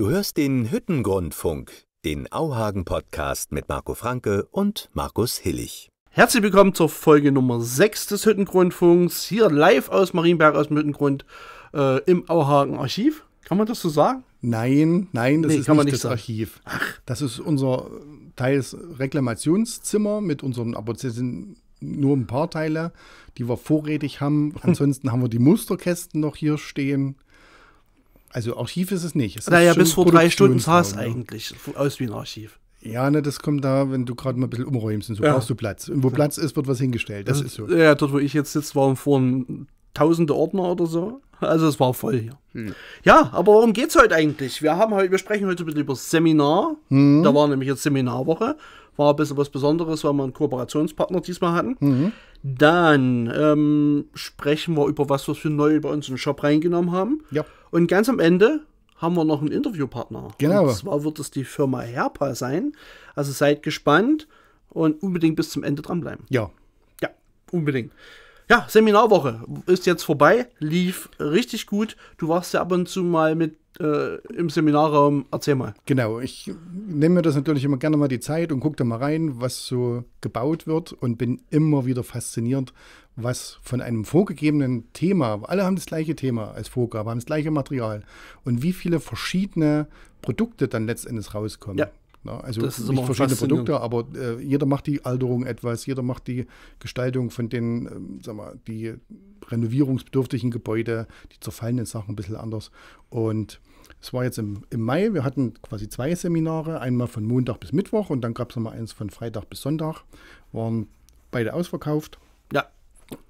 Du hörst den Hüttengrundfunk, den Auhagen-Podcast mit Marco Franke und Markus Hillig. Herzlich willkommen zur Folge Nummer 6 des Hüttengrundfunks, hier live aus Marienberg aus dem Hüttengrund äh, im Auhagen-Archiv. Kann man das so sagen? Nein, nein, das nee, ist nicht, nicht das sagen. Archiv. Ach. Das ist unser teils Reklamationszimmer mit unseren, aber es sind nur ein paar Teile, die wir vorrätig haben. Ansonsten haben wir die Musterkästen noch hier stehen. Also Archiv ist es nicht. Es naja, bis vor drei Stunden sah es eigentlich aus wie ein Archiv. Ja, ne, das kommt da, wenn du gerade mal ein bisschen umräumst und so ja. brauchst du Platz. Und wo ja. Platz ist, wird was hingestellt. Das, das ist so. Ja, dort, wo ich jetzt sitze, waren vorhin tausende Ordner oder so. Also es war voll hier. Hm. Ja, aber worum geht es heute eigentlich? Wir haben heute, wir sprechen heute ein bisschen über Seminar. Hm. Da war nämlich jetzt Seminarwoche. War ein bisschen was Besonderes, weil wir einen Kooperationspartner diesmal hatten. Mhm. Dann ähm, sprechen wir über was, was wir neu bei uns in den Shop reingenommen haben. Ja. Und ganz am Ende haben wir noch einen Interviewpartner. Genau. Und zwar wird es die Firma Herpa sein. Also seid gespannt und unbedingt bis zum Ende dranbleiben. Ja. Ja, unbedingt. Ja, Seminarwoche ist jetzt vorbei, lief richtig gut. Du warst ja ab und zu mal mit äh, im Seminarraum. Erzähl mal. Genau, ich nehme mir das natürlich immer gerne mal die Zeit und gucke da mal rein, was so gebaut wird und bin immer wieder fasziniert, was von einem vorgegebenen Thema, alle haben das gleiche Thema als Vorgabe, haben das gleiche Material und wie viele verschiedene Produkte dann letztendlich rauskommen. Ja. Na, ne? also das nicht verschiedene Produkte, aber äh, jeder macht die Alterung etwas, jeder macht die Gestaltung von den, ähm, sag mal, die renovierungsbedürftigen Gebäude, die zerfallenen Sachen ein bisschen anders. Und es war jetzt im, im, Mai, wir hatten quasi zwei Seminare, einmal von Montag bis Mittwoch und dann gab es nochmal eins von Freitag bis Sonntag. Waren beide ausverkauft. Ja.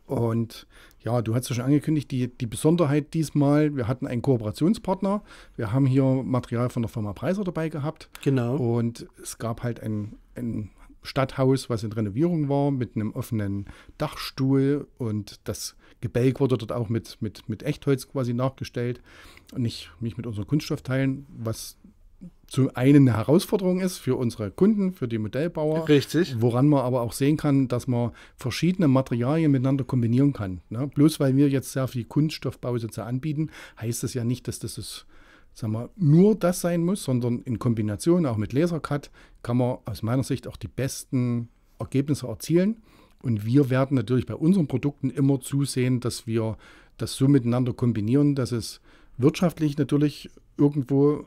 Und ja, du hast es schon angekündigt, die, die Besonderheit diesmal, wir hatten einen Kooperationspartner. Wir haben hier Material von der Firma Preiser dabei gehabt. Genau. Und es gab halt ein, ein Stadthaus, was in Renovierung war, mit einem offenen Dachstuhl und das Gebälk wurde dort auch mit, mit, mit Echtholz quasi nachgestellt und nicht, nicht mit unseren Kunststoffteilen, was zum einen eine Herausforderung ist für unsere Kunden, für die Modellbauer. Richtig. Woran man aber auch sehen kann, dass man verschiedene Materialien miteinander kombinieren kann. Ne? Bloß weil wir jetzt sehr viel Kunststoffbausitze anbieten, heißt das ja nicht, dass das ist, sagen wir, nur das sein muss, sondern in Kombination auch mit Lasercut kann man aus meiner Sicht auch die besten Ergebnisse erzielen. Und wir werden natürlich bei unseren Produkten immer zusehen, dass wir das so miteinander kombinieren, dass es wirtschaftlich natürlich irgendwo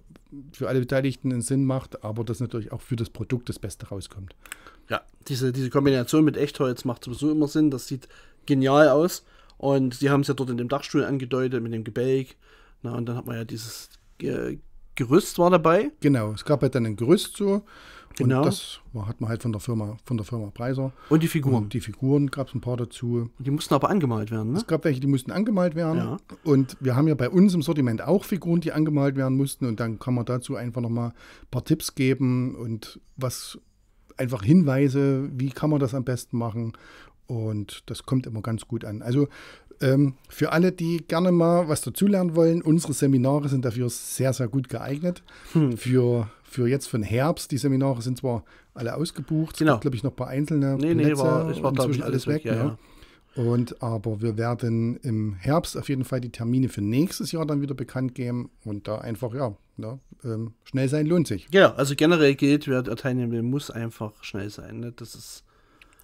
für alle Beteiligten einen Sinn macht, aber dass natürlich auch für das Produkt das Beste rauskommt. Ja, diese, diese Kombination mit Echtholz macht sowieso immer Sinn. Das sieht genial aus. Und sie haben es ja dort in dem Dachstuhl angedeutet mit dem Gebälk. Na, und dann hat man ja dieses Gerüst war dabei. Genau, es gab ja halt dann ein Gerüst so. Genau. Und das hat man halt von der Firma, von der Firma Preiser. Und die Figuren. Und die Figuren gab es ein paar dazu. Die mussten aber angemalt werden, ne? Es gab welche, die mussten angemalt werden. Ja. Und wir haben ja bei uns im Sortiment auch Figuren, die angemalt werden mussten. Und dann kann man dazu einfach nochmal ein paar Tipps geben und was einfach Hinweise, wie kann man das am besten machen. Und das kommt immer ganz gut an. Also ähm, für alle, die gerne mal was dazulernen wollen, unsere Seminare sind dafür sehr, sehr gut geeignet. Hm. Für für jetzt für den Herbst, die Seminare sind zwar alle ausgebucht, genau. glaube ich, noch ein paar einzelne nee, Plätze, nee, war, es war inzwischen alles weg. weg ja, ne? ja. Und aber wir werden im Herbst auf jeden Fall die Termine für nächstes Jahr dann wieder bekannt geben und da einfach, ja, ja ne, ähm, schnell sein lohnt sich. Ja, genau, also generell gilt, wer teilnehmen will, muss einfach schnell sein. Ne? Das ist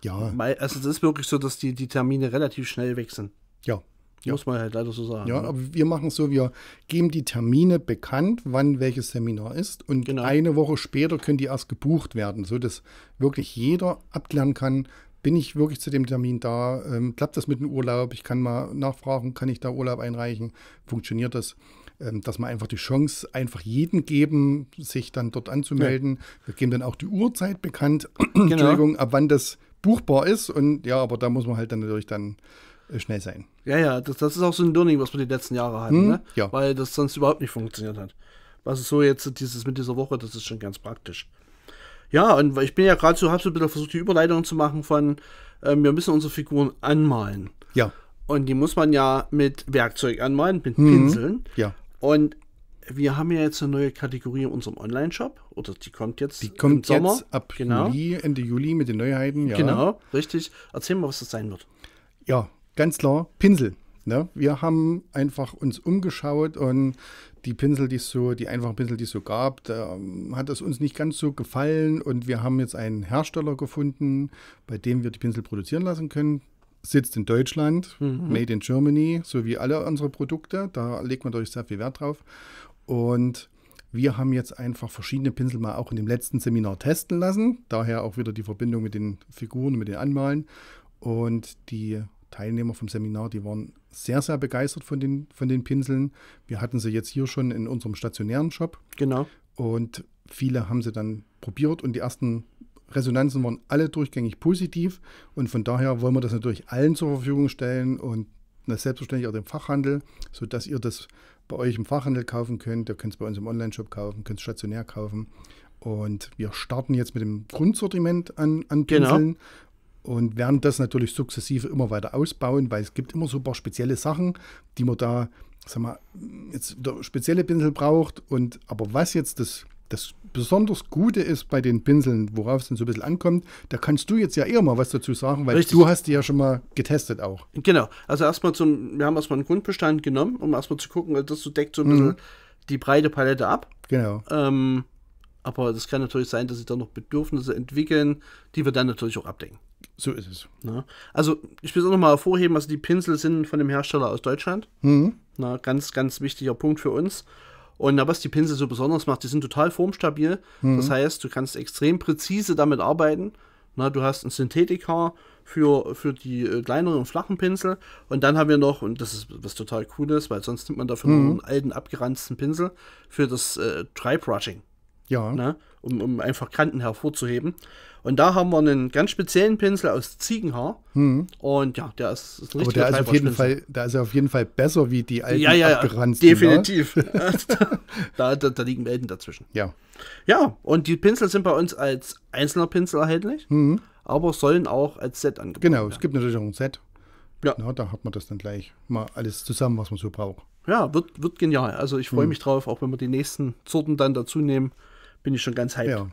ja. Also es ist wirklich so, dass die, die Termine relativ schnell weg sind. Ja, ja. Muss man halt leider so sagen. Ja, ne? aber wir machen es so, wir geben die Termine bekannt, wann welches Seminar ist. Und genau. eine Woche später können die erst gebucht werden, sodass wirklich jeder abklären kann, bin ich wirklich zu dem Termin da, ähm, klappt das mit dem Urlaub, ich kann mal nachfragen, kann ich da Urlaub einreichen, funktioniert das? Ähm, dass wir einfach die Chance einfach jedem geben, sich dann dort anzumelden. Ja. Wir geben dann auch die Uhrzeit bekannt, genau. Entschuldigung, ab wann das buchbar ist. Und ja, aber da muss man halt dann natürlich dann schnell sein. Ja, ja, das, das ist auch so ein Learning, was wir die letzten Jahre hatten, hm, ne? ja. weil das sonst überhaupt nicht funktioniert hat. Was ist so jetzt dieses mit dieser Woche, das ist schon ganz praktisch. Ja, und ich bin ja gerade so, habe so ein bisschen versucht, die Überleitung zu machen von, ähm, wir müssen unsere Figuren anmalen. Ja. Und die muss man ja mit Werkzeug anmalen, mit mhm. Pinseln. Ja. Und wir haben ja jetzt eine neue Kategorie in unserem Online-Shop. Oder die kommt jetzt Die kommt im Sommer. jetzt ab genau. Juli, Ende Juli mit den Neuheiten, ja. Genau, richtig. Erzähl mal, was das sein wird. Ja, ganz klar Pinsel. Ne? Wir haben einfach uns umgeschaut und die Pinsel, die es so, die einfachen Pinsel, die es so gab, da ähm, hat es uns nicht ganz so gefallen und wir haben jetzt einen Hersteller gefunden, bei dem wir die Pinsel produzieren lassen können. Sitzt in Deutschland, mhm. made in Germany, so wie alle unsere Produkte. Da legt man natürlich sehr viel Wert drauf. Und wir haben jetzt einfach verschiedene Pinsel mal auch in dem letzten Seminar testen lassen. Daher auch wieder die Verbindung mit den Figuren, mit den Anmalen. Und die Teilnehmer vom Seminar, die waren sehr, sehr begeistert von den, von den Pinseln. Wir hatten sie jetzt hier schon in unserem stationären Shop. Genau. Und viele haben sie dann probiert und die ersten Resonanzen waren alle durchgängig positiv. Und von daher wollen wir das natürlich allen zur Verfügung stellen und selbstverständlich auch dem Fachhandel, sodass ihr das bei euch im Fachhandel kaufen könnt. Ihr könnt es bei uns im Online-Shop kaufen, könnt es stationär kaufen. Und wir starten jetzt mit dem Grundsortiment an, an genau. Pinseln. Genau und werden das natürlich sukzessive immer weiter ausbauen, weil es gibt immer so ein paar spezielle Sachen, die man da, sag mal, jetzt spezielle Pinsel braucht. Und aber was jetzt das, das besonders Gute ist bei den Pinseln, worauf es dann so ein bisschen ankommt, da kannst du jetzt ja eher mal was dazu sagen, weil Richtig. du hast die ja schon mal getestet auch. Genau, also erstmal zum, wir haben erstmal einen Grundbestand genommen, um erstmal zu gucken, das so deckt so ein bisschen mhm. die breite Palette ab. Genau. Ähm, aber das kann natürlich sein, dass sich da noch Bedürfnisse entwickeln, die wir dann natürlich auch abdecken. So ist es. Na, also, ich will es auch nochmal hervorheben, also die Pinsel sind von dem Hersteller aus Deutschland. Mhm. Na, ganz, ganz wichtiger Punkt für uns. Und na, was die Pinsel so besonders macht, die sind total formstabil. Mhm. Das heißt, du kannst extrem präzise damit arbeiten. Na, du hast ein Synthetikhaar für, für die äh, kleineren und flachen Pinsel. Und dann haben wir noch, und das ist was total Cooles, weil sonst nimmt man dafür mhm. einen alten, abgeranzten Pinsel, für das äh, Dry Brushing. Ja. Ne? Um, um einfach Kanten hervorzuheben. Und da haben wir einen ganz speziellen Pinsel aus Ziegenhaar. Hm. Und ja, der ist, ist ein Aber der ist, auf jeden Fall, der ist auf jeden Fall besser wie die alten Ja, ja, ne? definitiv. da, da, da, liegen Welten dazwischen. Ja. Ja, und die Pinsel sind bei uns als einzelner Pinsel erhältlich, hm. aber sollen auch als Set angeboten werden. Genau, es gibt natürlich auch ein Set. Ja. Na, da hat man das dann gleich mal alles zusammen, was man so braucht. Ja, wird, wird genial. Also ich freue hm. mich drauf, auch wenn wir die nächsten Sorten dann dazu nehmen bin ich schon ganz hyped. Ja.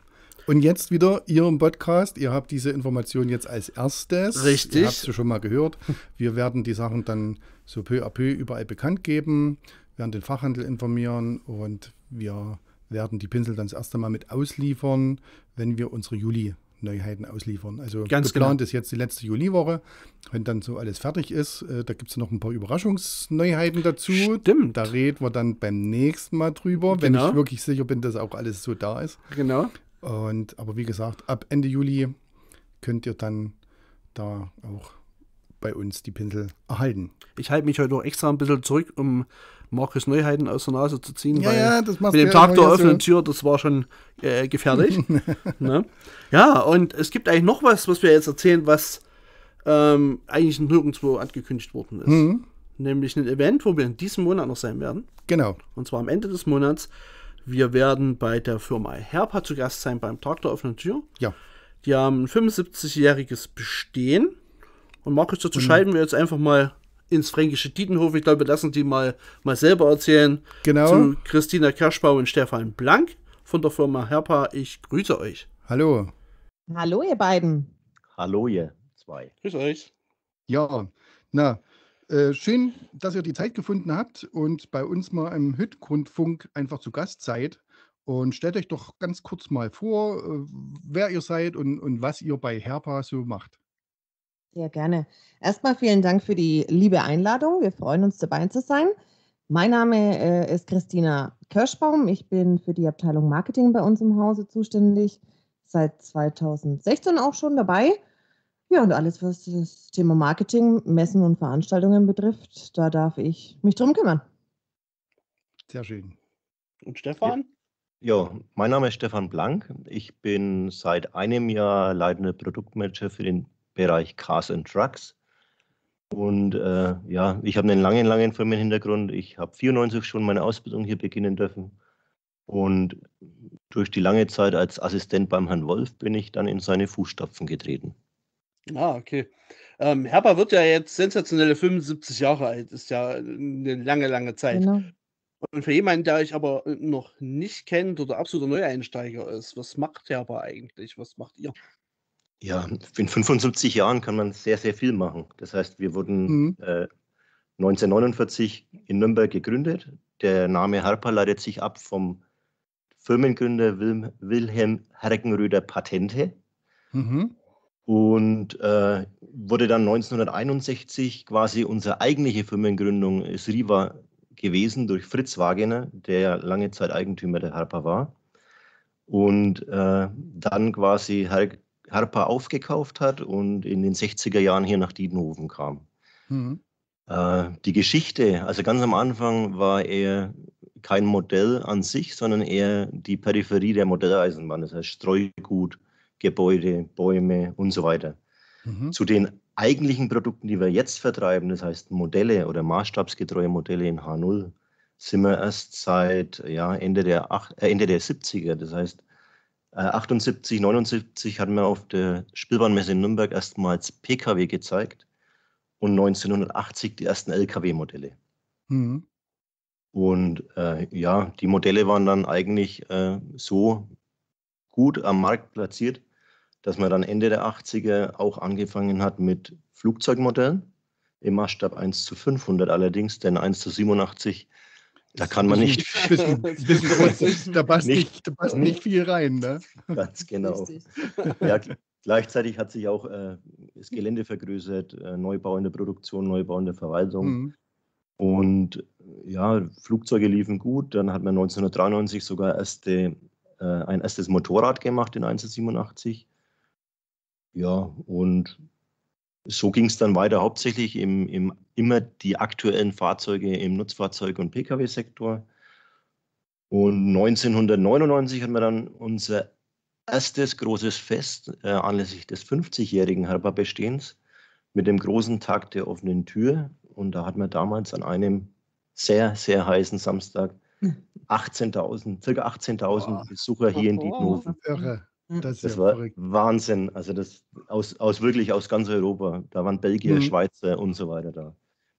Und jetzt wieder ihr im Podcast. Ihr habt diese Information jetzt als erstes. Richtig. Ihr habt sie schon mal gehört. Wir werden die Sachen dann so peu à peu überall bekannt geben, werden den Fachhandel informieren und wir werden die Pinsel dann das erste Mal mit ausliefern, wenn wir unsere Juli Neuheiten ausliefern. Also Ganz genau. geplant genau. ist jetzt die letzte Juliwoche. Wenn dann so alles fertig ist, äh, da gibt es noch ein paar Überraschungsneuheiten dazu. Stimmt. Da reden wir dann beim nächsten Mal drüber, genau. wenn ich wirklich sicher bin, dass auch alles so da ist. Genau. Und aber wie gesagt, ab Ende Juli könnt ihr dann da auch bei uns die Pinsel erhalten. Ich halte mich heute noch extra ein bisschen zurück, um Markus Neuheiten aus der Nase zu ziehen, ja, weil ja, das mit dem ja Tag der offenen so. Tür, das war schon äh, gefährlich. ne? Ja, und es gibt eigentlich noch was, was wir jetzt erzählen, was ähm, eigentlich nirgendwo angekündigt worden ist. Mhm. Nämlich ein Event, wo wir in diesem Monat noch sein werden. Genau. Und zwar am Ende des Monats. Wir werden bei der Firma Herpa zu Gast sein beim Tag der offenen Tür. Ja. Die haben ein 75-jähriges Bestehen. Und Markus, dazu mhm. scheiden wir jetzt einfach mal ins fränkische Dietenhof. Ich glaube, wir lassen die mal, mal selber erzählen. Genau. Zu Christina Kerschbau und Stefan Blank von der Firma Herpa. Ich grüße euch. Hallo. Hallo, ihr beiden. Hallo, ihr zwei. Grüß euch. Ja, na, äh, schön, dass ihr die Zeit gefunden habt und bei uns mal im Hütgrundfunk einfach zu Gast seid. Und stellt euch doch ganz kurz mal vor, äh, wer ihr seid und, und was ihr bei Herpa so macht. Sehr gerne. Erstmal vielen Dank für die liebe Einladung. Wir freuen uns, dabei zu sein. Mein Name äh, ist Christina Kirschbaum. Ich bin für die Abteilung Marketing bei uns im Hause zuständig. Seit 2016 auch schon dabei. Ja, und alles, was das Thema Marketing, Messen und Veranstaltungen betrifft, da darf ich mich drum kümmern. Sehr schön. Und Stefan? Ja, mein Name ist Stefan Blank. Ich bin seit einem Jahr leitender Produktmanager für den Bereich Cars and Trucks. Und äh, ja, ich habe einen langen, langen Firmenhintergrund. Ich habe 94 schon meine Ausbildung hier beginnen dürfen. Und durch die lange Zeit als Assistent beim Herrn Wolf bin ich dann in seine Fußstapfen getreten. Ah, okay. Ähm, Herber wird ja jetzt sensationelle 75 Jahre alt, ist ja eine lange, lange Zeit. Genau. Und für jemanden, der euch aber noch nicht kennt oder absoluter Neueinsteiger ist, was macht Herber eigentlich? Was macht ihr? Ja, in 75 Jahren kann man sehr, sehr viel machen. Das heißt, wir wurden mhm. äh, 1949 in Nürnberg gegründet. Der Name Harper leitet sich ab vom Firmengründer Wilm, Wilhelm Hergenröder Patente mhm. und äh, wurde dann 1961 quasi unsere eigentliche Firmengründung ist äh, Riva gewesen durch Fritz Wagener, der lange Zeit Eigentümer der Harper war. Und äh, dann quasi Herg Herpa aufgekauft hat und in den 60er Jahren hier nach Diedenhofen kam. Mhm. Äh, die Geschichte, also ganz am Anfang war er kein Modell an sich, sondern eher die Peripherie der Modelleisenbahn, das heißt Streugut, Gebäude, Bäume und so weiter. Mhm. Zu den eigentlichen Produkten, die wir jetzt vertreiben, das heißt Modelle oder maßstabsgetreue Modelle in H0, sind wir erst seit ja, Ende, der, 8, äh, Ende der 70er. Das heißt, 78, 79 hatten wir auf der Spielbahnmesse in Nürnberg erstmals Pkw gezeigt und 1980 die ersten Lkw-Modelle. Mhm. Und äh, ja, die Modelle waren dann eigentlich äh, so gut am Markt platziert, dass man dann Ende der 80er auch angefangen hat mit Flugzeugmodellen im Maßstab 1 zu 500 allerdings, denn 1 zu 87 da kann man nicht. da, passt nicht, nicht, da passt nicht viel rein. Ne? Ganz genau. Ja, gleichzeitig hat sich auch äh, das Gelände vergrößert, äh, Neubau in der Produktion, Neubau in der Verwaltung. Mhm. Und ja, Flugzeuge liefen gut. Dann hat man 1993 sogar erste, äh, ein erstes Motorrad gemacht in 1987. Ja, und so ging es dann weiter, hauptsächlich im, im, immer die aktuellen Fahrzeuge im Nutzfahrzeug- und Pkw-Sektor. Und 1999 hatten wir dann unser erstes großes Fest äh, anlässlich des 50-jährigen Herberbestehens mit dem großen Tag der offenen Tür. Und da hatten wir damals an einem sehr, sehr heißen Samstag 18.000, hm. circa 18.000 Besucher hier in Dietenhofen. Irre. Hm. Das, das ja war verrückt. Wahnsinn. Also das aus, aus wirklich aus ganz Europa. Da waren Belgier, mhm. Schweizer und so weiter da.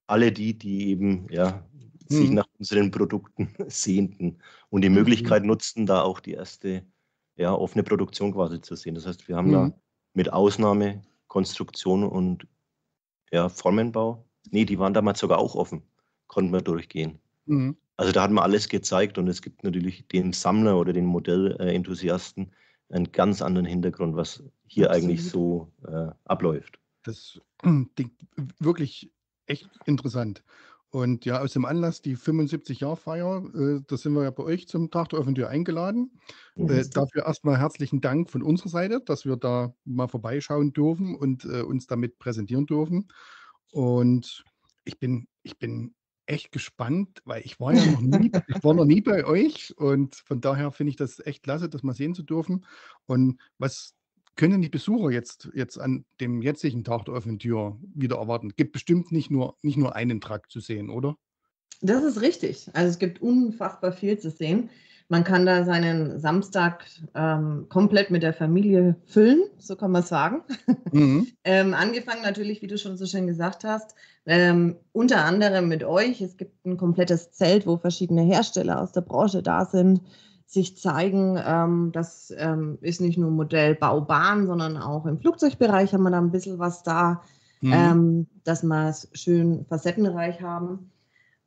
Alle die, die eben ja, mhm. sich hm. nach unseren Produkten sehnten und die hm, Möglichkeit mhm. nutzten, da auch die erste ja, offene Produktion quasi zu sehen. Das heißt, wir haben da mit Ausnahme Konstruktion und ja, Formenbau. Nee, die waren damals sogar auch offen. Konnten wir durchgehen. Also da hat man alles gezeigt und es gibt natürlich den Sammler oder den Modellenthusiasten, äh, einen ganz anderen Hintergrund, was hier Absolut. eigentlich so äh, abläuft. Das klingt wirklich echt interessant. Und ja, aus dem Anlass die 75-Jahr-Feier, äh, da sind wir ja bei euch zum Tag der offenen Tür eingeladen. Mhm. Äh, dafür erstmal herzlichen Dank von unserer Seite, dass wir da mal vorbeischauen dürfen und äh, uns damit präsentieren dürfen. Und ich bin, ich bin echt gespannt, weil ich war ja noch nie, ich war noch nie bei euch und von daher finde ich das echt klasse, das mal sehen zu dürfen. Und was können die Besucher jetzt, jetzt an dem jetzigen Tag der offenen Tür wieder erwarten? Gibt bestimmt nicht nur, nicht nur einen Trakt zu sehen, oder? Das ist richtig. Also es gibt unfassbar viel zu sehen. Man kann da seinen Samstag ähm, komplett mit der Familie füllen, so kann man sagen. Mhm. ähm, angefangen natürlich, wie du schon so schön gesagt hast, ähm, unter anderem mit euch. Es gibt ein komplettes Zelt, wo verschiedene Hersteller aus der Branche da sind, sich zeigen. Ähm, das ähm, ist nicht nur Modell Baubahn, sondern auch im Flugzeugbereich haben wir da ein bisschen was da, mhm. Ähm, dass wir es schön facettenreich haben.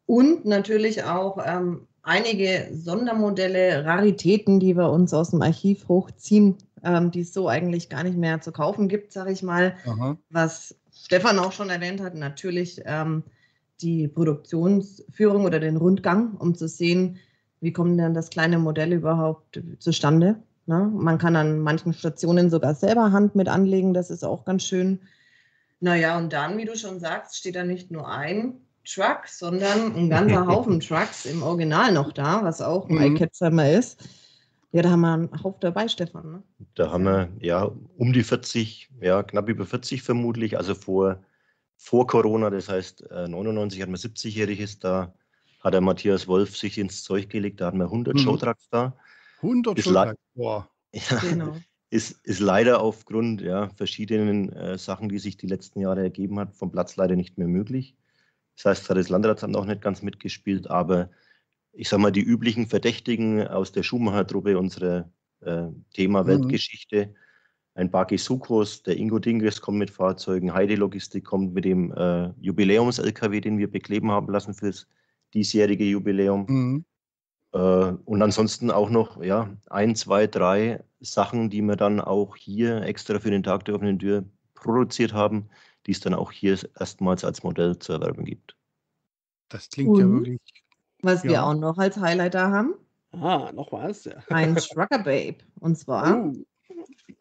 Und natürlich auch ähm, einige Sondermodelle, Raritäten, die wir uns aus dem Archiv hochziehen, ähm, die es so eigentlich gar nicht mehr zu kaufen gibt, sage ich mal. Aha. Was Stefan auch schon erwähnt hat, natürlich ähm, die Produktionsführung oder den Rundgang, um zu sehen, wie kommt denn das kleine Modell überhaupt zustande. Ne? Man kann an manchen Stationen sogar selber Hand mit anlegen, das ist auch ganz schön. Naja, und dann, wie du schon sagst, steht da nicht nur ein Truck, sondern ein ganzer Haufen Trucks im Original noch da, was auch mhm. Eyecatcher mal ist. Ja, da haben wir einen Haufen dabei, Stefan. Ne? Da haben wir ja um die 40, ja knapp über 40 vermutlich, also vor, vor Corona, das heißt 99 äh, hat man 70-Jähriges da, hat der Matthias Wolf sich ins Zeug gelegt, da hatten wir 100 mhm. Showtrucks da. 100 Showtrucks, boah. Ja, genau. Ist, ist leider aufgrund ja, verschiedenen äh, Sachen, die sich die letzten Jahre ergeben hat, vom Platz leider nicht mehr möglich. Das heißt, das Landratsamt auch nicht ganz mitgespielt, aber ich sage mal, die üblichen Verdächtigen aus der Schumacher-Truppe, unsere äh, Thema Weltgeschichte, ein Baki Sukos, der Ingo Dinges kommt mit Fahrzeugen, Heide Logistik kommt mit dem äh, Jubiläums-LKW, den wir bekleben haben lassen fürs diesjährige Jubiläum. Mhm. Äh, und ansonsten auch noch ja, ein, zwei, drei Sachen, die wir dann auch hier extra für den Tag der offenen Tür produziert haben, die es dann auch hier erstmals als Modell zu erwerben gibt. Das klingt Und, ja wirklich. Was ja. wir auch noch als Highlighter haben. Ah, noch was. Ja. Ein Trucker Babe. Und zwar. Oh,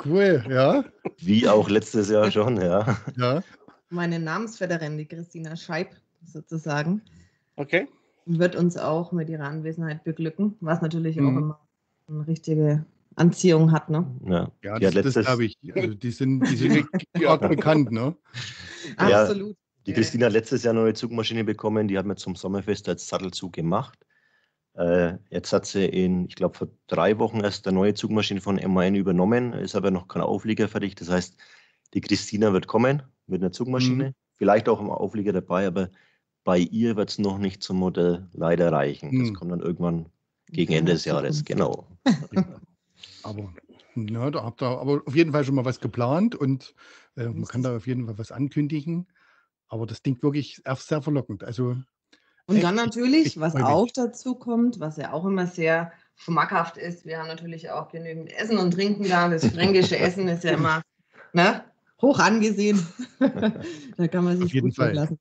cool, ja. Wie auch letztes Jahr schon, ja. ja. Meine Namensvetterin, die Christina Scheib, sozusagen. Okay. Wird uns auch mit ihrer Anwesenheit beglücken, was natürlich mhm. auch immer eine richtige Anziehung hat. Ne? Ja. ja, das, das glaube ich. Also die sind, die sind bekannt, ne? Absolut. Die Christina hat letztes Jahr eine neue Zugmaschine bekommen, die hat man zum Sommerfest als Sattelzug gemacht. Äh, jetzt hat sie in, ich glaube, vor drei Wochen erst eine neue Zugmaschine von MAN übernommen, ist aber noch kein Auflieger fertig. Das heißt, die Christina wird kommen mit einer Zugmaschine, mhm. vielleicht auch im Auflieger dabei, aber bei ihr wird es noch nicht zum Modell leider reichen. Mhm. Das kommt dann irgendwann gegen Ende des Jahres, genau. Aber, ne, da habt ihr aber auf jeden Fall schon mal was geplant und äh, man kann da auf jeden Fall was ankündigen. Aber das klingt wirklich sehr verlockend. Also, und dann natürlich, was auch dazu kommt, was ja auch immer sehr schmackhaft ist, wir haben natürlich auch genügend Essen und Trinken da. Das fränkische Essen ist ja immer ne, hoch angesehen. da kann man sich auf gut lassen.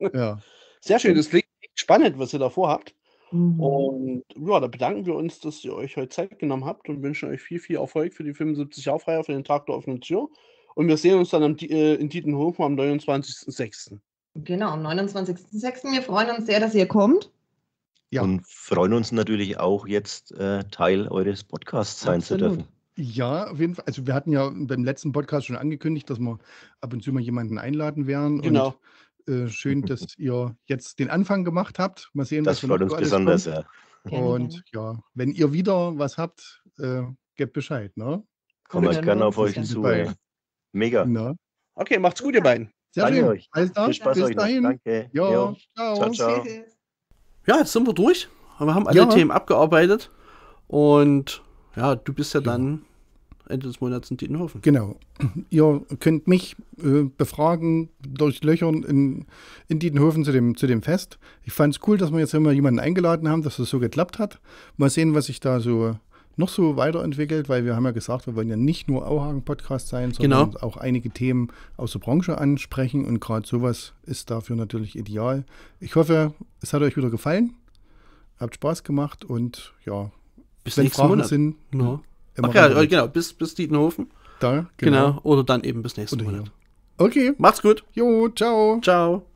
Ja. Sehr schön, das klingt spannend, was ihr da vorhabt. Mhm. Und ja, da bedanken wir uns, dass ihr euch heute Zeit genommen habt und wünschen euch viel, viel Erfolg für die 75 Jahrfeier, für den Tag der offenen Tür. Und wir sehen uns dann am, äh, in Dietenhofen am 29.06. Genau, am 29.06. Wir freuen uns sehr, dass ihr kommt. Ja. Und freuen uns natürlich auch jetzt äh, Teil eures Podcasts sein zu dürfen. Ja, auf jeden Fall. Also wir hatten ja beim letzten Podcast schon angekündigt, dass wir ab und zu mal jemanden einladen werden. Genau. Und äh, schön, dass ihr jetzt den Anfang gemacht habt. Mal sehen, das was freut uns besonders, kommt. ja. Und ja, wenn ihr wieder was habt, äh, gebt Bescheid, ne? Kommen wir gerne auf euch zu. Ey. Mega. Na? Okay, macht's gut, ihr beiden. Sehr Danke schön. euch. Alles klar. Viel Spaß Bis euch dahin. Danke. Jo. Ciao. Ciao, ciao. Ja, jetzt sind wir durch. Wir haben alle ja. Themen abgearbeitet. Und ja, du bist ja dann Ende des Monats in Dietenhofen. Genau. Ihr könnt mich äh, befragen, durchlöchern in, in Dietenhofen zu dem, zu dem Fest. Ich fand es cool, dass wir jetzt immer jemanden eingeladen haben, dass das so geklappt hat. Mal sehen, was sich da so noch so weiterentwickelt, weil wir haben ja gesagt, wir wollen ja nicht nur Auhagen Podcast sein, sondern genau. auch einige Themen aus der Branche ansprechen und gerade sowas ist dafür natürlich ideal. Ich hoffe, es hat euch wieder gefallen, habt Spaß gemacht und ja, bis wenn Fragen Monat. sind, ja. Genau. Immer Ach ja, rein. genau, bis, bis Dietenhofen. Da, genau. genau. Oder dann eben bis nächsten Monat. Okay. Macht's gut. Jo, ciao. Ciao.